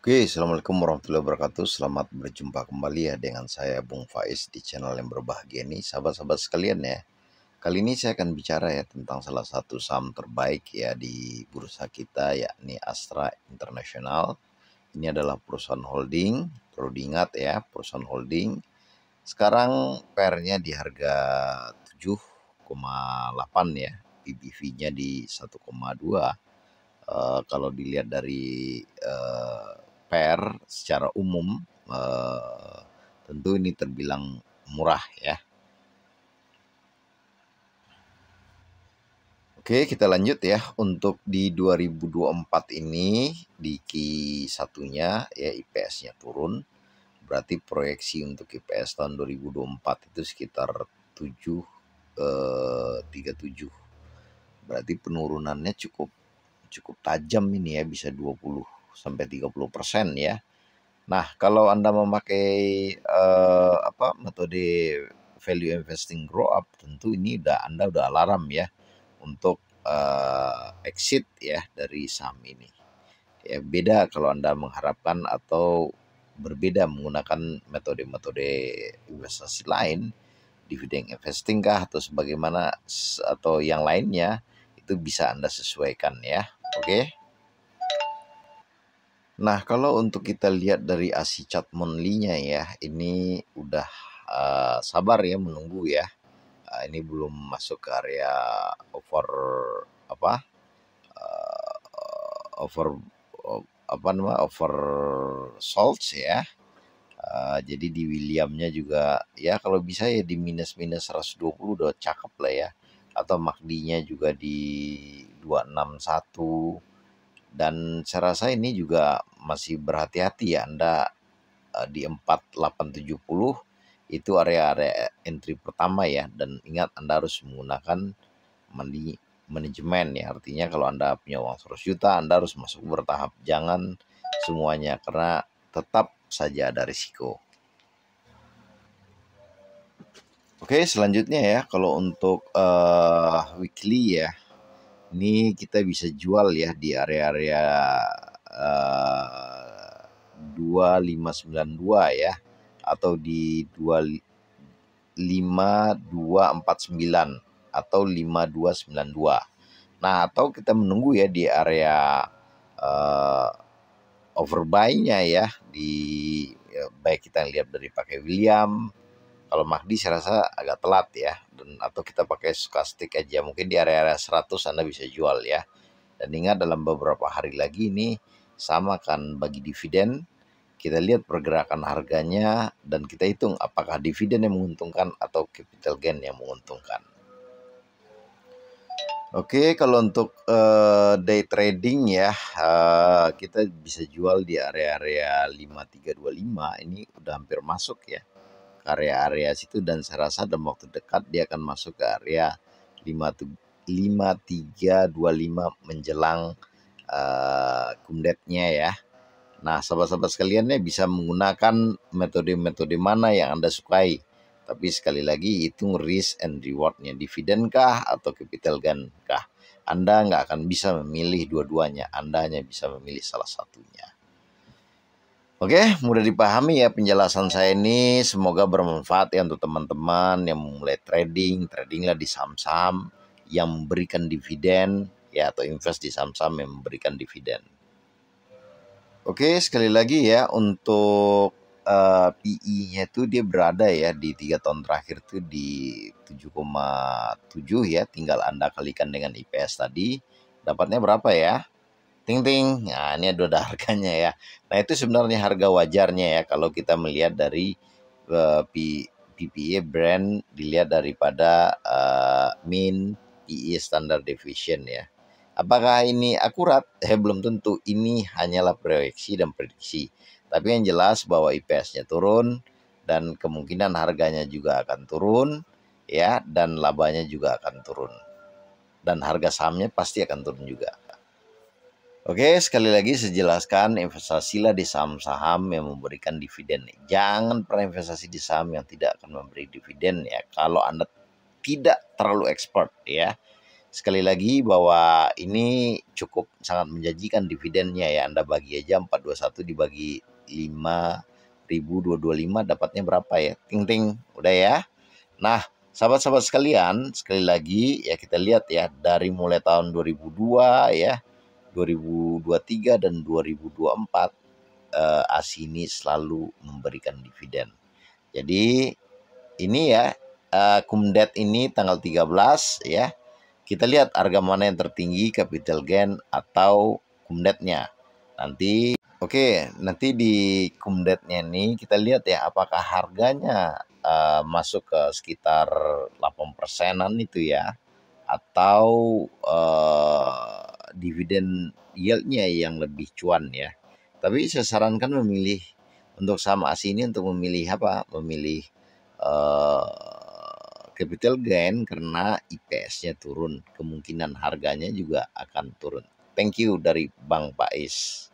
Oke, Assalamualaikum warahmatullahi wabarakatuh. Selamat berjumpa kembali ya dengan saya Bung Faiz di channel yang berbahagia ini. Sahabat-sahabat sekalian ya, kali ini saya akan bicara ya tentang salah satu saham terbaik ya di bursa kita yakni Astra International. Ini adalah perusahaan holding, perlu diingat ya perusahaan holding. Sekarang pernya di harga 7,8 ya, PBV-nya di 1,2. Uh, eh, kalau dilihat dari uh, per secara umum eh, tentu ini terbilang murah ya. Oke, kita lanjut ya. Untuk di 2024 ini di Q1-nya ya IPS-nya turun. Berarti proyeksi untuk IPS tahun 2024 itu sekitar 7 eh, 37. Berarti penurunannya cukup cukup tajam ini ya bisa 20 sampai 30% ya. Nah, kalau Anda memakai uh, apa metode value investing grow up tentu ini udah Anda udah alarm ya untuk uh, exit ya dari saham ini. Ya beda kalau Anda mengharapkan atau berbeda menggunakan metode-metode investasi lain, dividend investing kah atau sebagaimana atau yang lainnya itu bisa Anda sesuaikan ya. Oke. Okay? Nah, kalau untuk kita lihat dari ASI cat monlinya ya, ini udah uh, sabar ya menunggu ya. Uh, ini belum masuk ke area over apa? Uh, over uh, apa nama over salt ya. Uh, jadi di Williamnya juga ya kalau bisa ya di minus minus 120 udah cakep lah ya. Atau Magdinya juga di 261 dan saya rasa ini juga masih berhati-hati ya Anda eh, di 4870 itu area-area entry pertama ya dan ingat Anda harus menggunakan money management ya artinya kalau Anda punya uang 100 juta Anda harus masuk bertahap jangan semuanya karena tetap saja ada risiko Oke selanjutnya ya kalau untuk uh, weekly ya ini kita bisa jual ya di area-area uh, eh, 2592 ya atau di 25249 atau 5292. Nah, atau kita menunggu ya di area uh, overbuy-nya ya di ya, baik kita lihat dari pakai William kalau Mahdi saya rasa agak telat ya. Dan atau kita pakai stokastik aja. Mungkin di area-area 100 Anda bisa jual ya. Dan ingat dalam beberapa hari lagi ini sama kan bagi dividen. Kita lihat pergerakan harganya dan kita hitung apakah dividen yang menguntungkan atau capital gain yang menguntungkan. Oke, kalau untuk uh, day trading ya, uh, kita bisa jual di area-area 5325. Ini udah hampir masuk ya ke area-area situ dan saya rasa dalam waktu dekat dia akan masuk ke area 5325 menjelang uh, kumdetnya ya. Nah, sahabat-sahabat sekalian ya bisa menggunakan metode-metode mana yang Anda sukai. Tapi sekali lagi, hitung risk and rewardnya. Dividen kah atau capital gain kah? Anda nggak akan bisa memilih dua-duanya. Anda hanya bisa memilih salah satunya. Oke, mudah dipahami ya penjelasan saya ini. Semoga bermanfaat ya untuk teman-teman yang mulai trading. Tradinglah di saham-saham yang memberikan dividen ya atau invest di saham-saham yang memberikan dividen. Oke, sekali lagi ya untuk uh, eh, PI-nya itu dia berada ya di tiga tahun terakhir itu di 7,7 ya. Tinggal Anda kalikan dengan IPS tadi. Dapatnya berapa ya? ting ting. Nah, ini ada harganya ya. Nah, itu sebenarnya harga wajarnya ya kalau kita melihat dari uh, eh, PPE brand dilihat daripada uh, eh, mean PE standard deviation ya. Apakah ini akurat? Eh belum tentu. Ini hanyalah proyeksi dan prediksi. Tapi yang jelas bahwa IPS-nya turun dan kemungkinan harganya juga akan turun ya dan labanya juga akan turun. Dan harga sahamnya pasti akan turun juga. Oke, sekali lagi saya jelaskan investasilah di saham-saham yang memberikan dividen. Jangan pernah investasi di saham yang tidak akan memberi dividen ya. Kalau Anda tidak terlalu expert ya. Sekali lagi bahwa ini cukup sangat menjanjikan dividennya ya. Anda bagi aja 421 dibagi 5225 dapatnya berapa ya? Ting ting, udah ya. Nah, sahabat-sahabat sekalian, sekali lagi ya kita lihat ya dari mulai tahun 2002 ya 2023 dan 2024 eh, Asini selalu memberikan dividen. Jadi ini ya eh, kumdet ini tanggal 13 ya. Kita lihat harga mana yang tertinggi capital gain atau kumdetnya. Nanti oke, okay, nanti di kumdetnya ini kita lihat ya apakah harganya eh, masuk ke sekitar 8 persenan itu ya atau eh, dividen yieldnya yang lebih cuan ya. Tapi saya sarankan memilih untuk saham asing ini untuk memilih apa? Memilih uh, capital gain karena IPS-nya turun, kemungkinan harganya juga akan turun. Thank you dari Bang Pais.